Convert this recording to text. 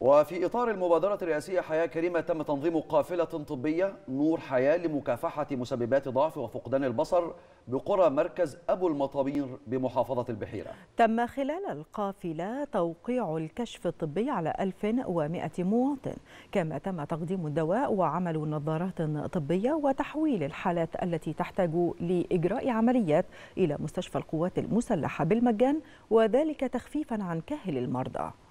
وفي إطار المبادرة الرئاسية حياة كريمة تم تنظيم قافلة طبية نور حياة لمكافحة مسببات ضعف وفقدان البصر بقرى مركز أبو المطامير بمحافظة البحيرة تم خلال القافلة توقيع الكشف الطبي على 1100 مواطن كما تم تقديم الدواء وعمل نظارات طبية وتحويل الحالات التي تحتاج لإجراء عمليات إلى مستشفى القوات المسلحة بالمجان وذلك تخفيفا عن كاهل المرضى